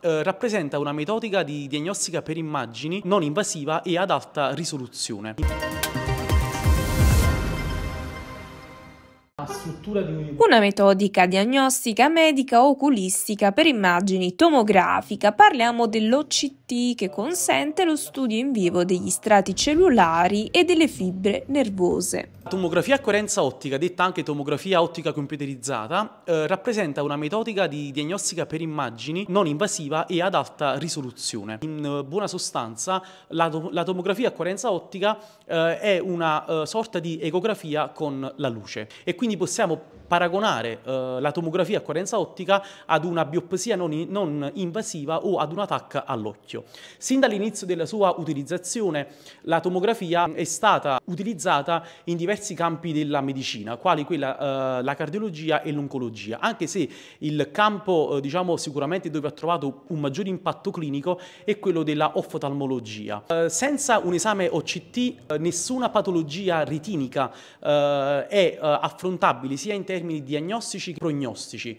Eh, rappresenta una metodica di diagnostica per immagini non invasiva e ad alta risoluzione. di... Una metodica diagnostica medica oculistica per immagini tomografica. Parliamo dell'OCT che consente lo studio in vivo degli strati cellulari e delle fibre nervose. La Tomografia a coerenza ottica, detta anche tomografia ottica computerizzata, eh, rappresenta una metodica di diagnostica per immagini non invasiva e ad alta risoluzione. In eh, buona sostanza, la, to la, tomografia a coerenza ottica eh, è una eh, sorta di ecografia con la luce e quindi possiamo paragonare eh, la tomografia a coerenza ottica ad una biopsia non, in, non invasiva o ad una TAC all'occhio. Sin dall'inizio della sua utilizzazione la tomografia è stata utilizzata in diversi campi della medicina, quali quella, eh, la cardiologia e l'oncologia, anche se il campo eh, diciamo, sicuramente dove ha trovato un maggior impatto clinico è quello della oftalmologia. Eh, senza un esame OCT eh, nessuna patologia retinica eh, è eh, affrontabile sia in termini termini diagnostici e prognostici.